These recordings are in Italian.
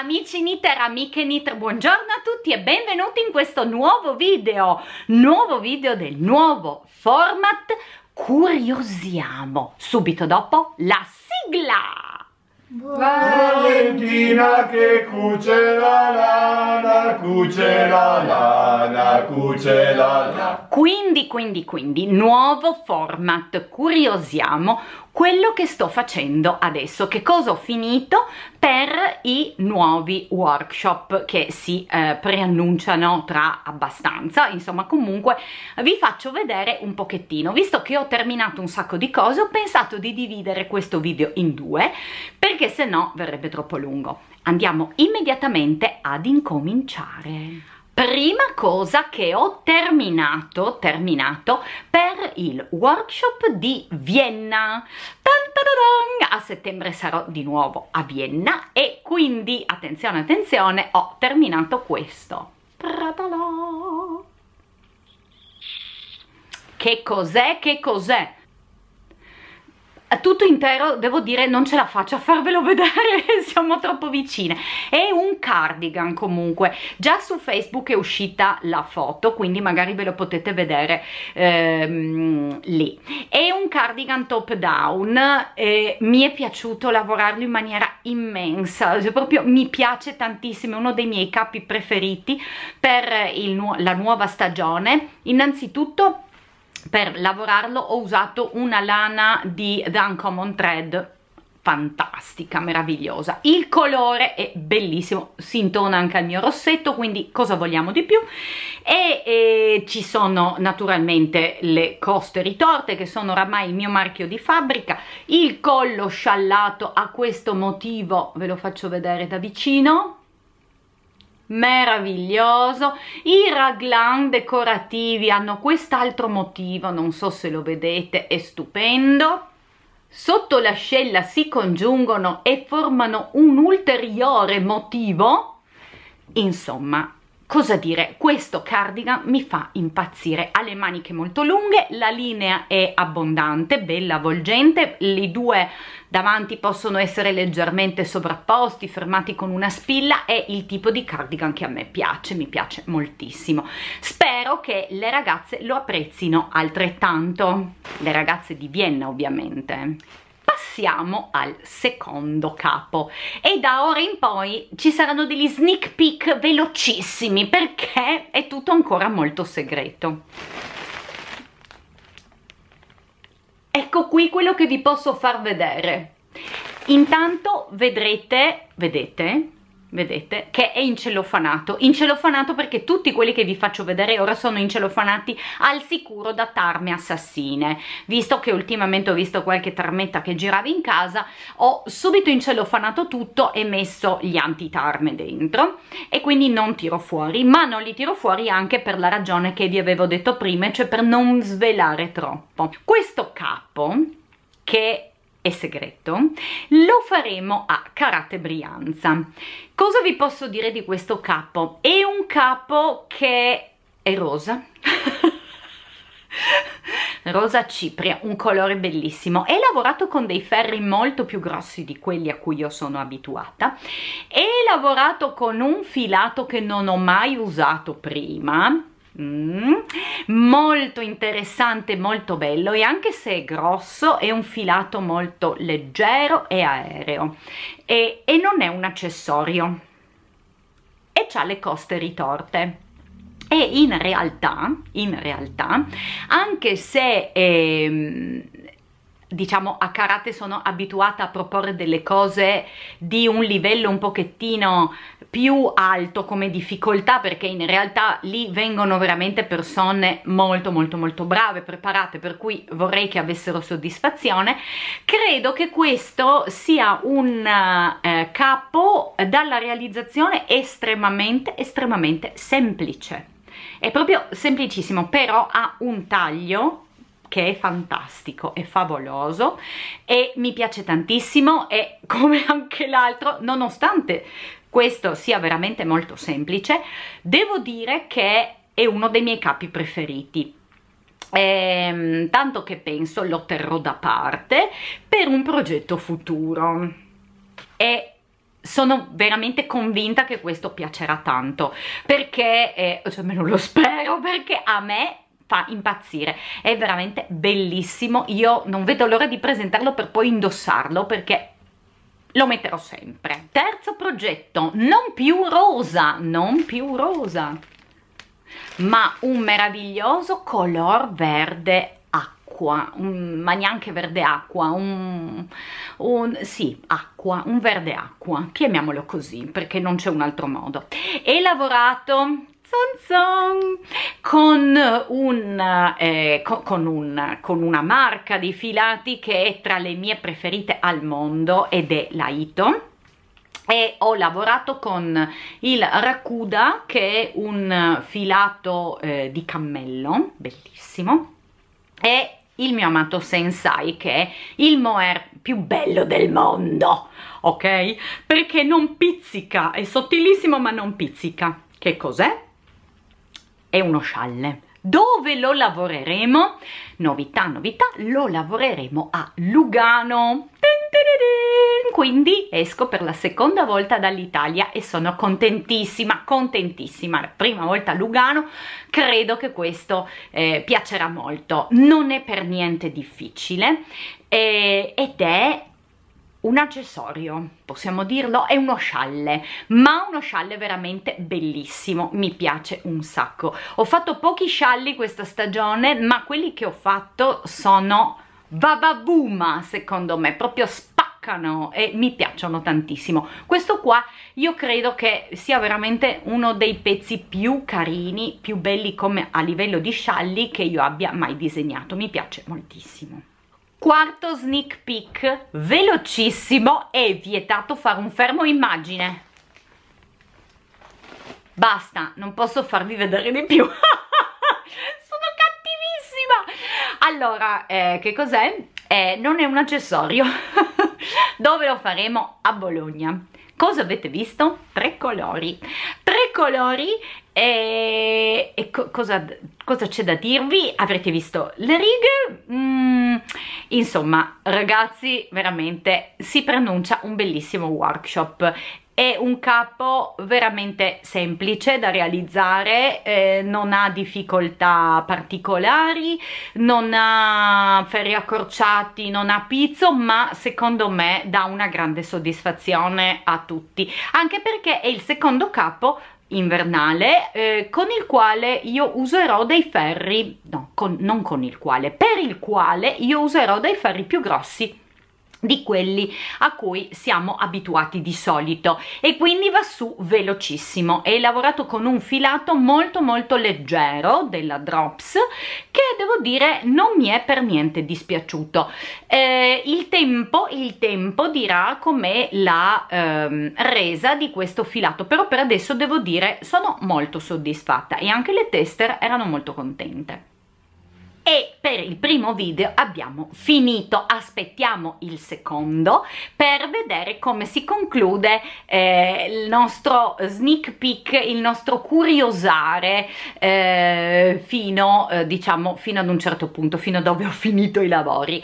Amici knitter, amiche knitter, buongiorno a tutti e benvenuti in questo nuovo video, nuovo video del nuovo format Curiosiamo. Subito dopo la sigla! Valentina che cuce la lana, cuce la lana, cuce la lana. Quindi, quindi, quindi, nuovo format, curiosiamo quello che sto facendo adesso, che cosa ho finito per i nuovi workshop che si eh, preannunciano tra abbastanza, insomma comunque vi faccio vedere un pochettino, visto che ho terminato un sacco di cose ho pensato di dividere questo video in due perché se no verrebbe troppo lungo, andiamo immediatamente ad incominciare prima cosa che ho terminato, terminato per il workshop di Vienna. A settembre sarò di nuovo a Vienna e quindi, attenzione, attenzione, ho terminato questo. Che cos'è? Che cos'è? tutto intero devo dire non ce la faccio a farvelo vedere siamo troppo vicine è un cardigan comunque già su facebook è uscita la foto quindi magari ve lo potete vedere ehm, lì è un cardigan top down e mi è piaciuto lavorarlo in maniera immensa cioè, proprio mi piace tantissimo è uno dei miei capi preferiti per nu la nuova stagione innanzitutto per lavorarlo ho usato una lana di The Uncommon Thread fantastica, meravigliosa. Il colore è bellissimo, si intona anche al mio rossetto, quindi cosa vogliamo di più? E, e ci sono naturalmente le coste ritorte che sono oramai il mio marchio di fabbrica, il collo sciallato a questo motivo, ve lo faccio vedere da vicino, meraviglioso i raglan decorativi hanno quest'altro motivo non so se lo vedete è stupendo sotto l'ascella si congiungono e formano un ulteriore motivo insomma cosa dire, questo cardigan mi fa impazzire, ha le maniche molto lunghe, la linea è abbondante, bella, avvolgente, i due davanti possono essere leggermente sovrapposti, fermati con una spilla, è il tipo di cardigan che a me piace, mi piace moltissimo. Spero che le ragazze lo apprezzino altrettanto, le ragazze di Vienna ovviamente passiamo al secondo capo e da ora in poi ci saranno degli sneak peek velocissimi perché è tutto ancora molto segreto. Ecco qui quello che vi posso far vedere. Intanto vedrete, vedete, vedete, che è incelofanato, incelofanato perché tutti quelli che vi faccio vedere ora sono incelofanati al sicuro da tarme assassine, visto che ultimamente ho visto qualche tarmetta che girava in casa, ho subito incelofanato tutto e messo gli antitarme dentro e quindi non tiro fuori, ma non li tiro fuori anche per la ragione che vi avevo detto prima, cioè per non svelare troppo. Questo capo che e segreto, lo faremo a Karate Brianza. Cosa vi posso dire di questo capo? È un capo che è rosa. rosa cipria, un colore bellissimo. È lavorato con dei ferri molto più grossi di quelli a cui io sono abituata. È lavorato con un filato che non ho mai usato prima Mm. molto interessante, molto bello e anche se è grosso è un filato molto leggero e aereo e, e non è un accessorio e ha le coste ritorte e in realtà, in realtà anche se eh, diciamo a karate sono abituata a proporre delle cose di un livello un pochettino più alto come difficoltà perché in realtà lì vengono veramente persone molto molto molto brave, preparate per cui vorrei che avessero soddisfazione credo che questo sia un eh, capo dalla realizzazione estremamente estremamente semplice è proprio semplicissimo però ha un taglio che è fantastico, è favoloso e mi piace tantissimo e come anche l'altro, nonostante questo sia veramente molto semplice, devo dire che è uno dei miei capi preferiti. Ehm, tanto che penso lo terrò da parte per un progetto futuro e sono veramente convinta che questo piacerà tanto perché, eh, cioè almeno lo spero, perché a me fa impazzire, è veramente bellissimo, io non vedo l'ora di presentarlo per poi indossarlo perché lo metterò sempre. Terzo progetto, non più rosa, non più rosa, ma un meraviglioso color verde acqua, un, ma neanche verde acqua, un, un, sì, acqua, un verde acqua, chiamiamolo così perché non c'è un altro modo. E lavorato Zon con, un, eh, con, con, un, con, una marca di filati che è tra le mie preferite al mondo ed è la Ito e ho lavorato con il Rakuda che è un filato eh, di cammello bellissimo e il mio amato Sensai che è il mohair più bello del mondo ok? perché non pizzica, è sottilissimo ma non pizzica che cos'è? è uno scialle. Dove lo lavoreremo? Novità, novità, lo lavoreremo a Lugano. Quindi esco per la seconda volta dall'Italia e sono contentissima, contentissima. La prima volta a Lugano, credo che questo eh, piacerà molto. Non è per niente difficile eh, ed è un accessorio, possiamo dirlo, è uno scialle, ma uno scialle veramente bellissimo, mi piace un sacco. Ho fatto pochi scialli questa stagione, ma quelli che ho fatto sono bababuma, secondo me, proprio spaccano e mi piacciono tantissimo. Questo qua io credo che sia veramente uno dei pezzi più carini, più belli come a livello di scialli che io abbia mai disegnato, mi piace moltissimo. Quarto sneak peek, velocissimo e vietato fare un fermo immagine. Basta, non posso farvi vedere di più. Sono cattivissima! Allora, eh, che cos'è? Eh, non è un accessorio. Dove lo faremo? A Bologna. Cosa avete visto? Tre colori colori e, e co cosa, c'è da dirvi? Avrete visto le righe? Mm, insomma, ragazzi, veramente si pronuncia un bellissimo workshop è un capo veramente semplice da realizzare, eh, non ha difficoltà particolari, non ha ferri accorciati, non ha pizzo, ma secondo me dà una grande soddisfazione a tutti, anche perché è il secondo capo invernale eh, con il quale io userò dei ferri, no, con, non con il quale, per il quale io userò dei ferri più grossi di quelli a cui siamo abituati di solito e quindi va su velocissimo è lavorato con un filato molto molto leggero della Drops che devo dire non mi è per niente dispiaciuto eh, il tempo il tempo dirà com'è la ehm, resa di questo filato però per adesso devo dire sono molto soddisfatta e anche le tester erano molto contente e per il primo video abbiamo finito aspettiamo il secondo per vedere come si conclude eh, il nostro sneak peek il nostro curiosare eh, fino eh, diciamo fino ad un certo punto fino a dove ho finito i lavori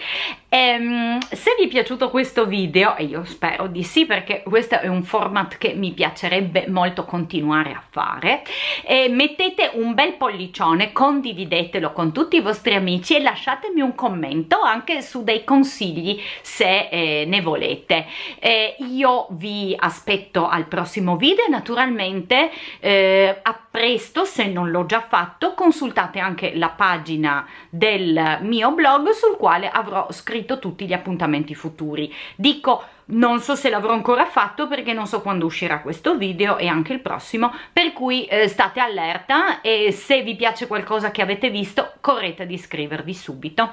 Ehm, se vi è piaciuto questo video, e io spero di sì perché questo è un format che mi piacerebbe molto continuare a fare, eh, mettete un bel pollicione, condividetelo con tutti i vostri amici e lasciatemi un commento anche su dei consigli se eh, ne volete. Eh, io vi aspetto al prossimo video e naturalmente eh, a presto, se non l'ho già fatto, consultate anche la pagina del mio blog sul quale avrò scritto scritto tutti gli appuntamenti futuri. Dico non so se l'avrò ancora fatto perché non so quando uscirà questo video e anche il prossimo, per cui eh, state allerta e se vi piace qualcosa che avete visto correte ad iscrivervi subito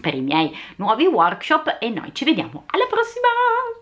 per i miei nuovi workshop e noi ci vediamo alla prossima!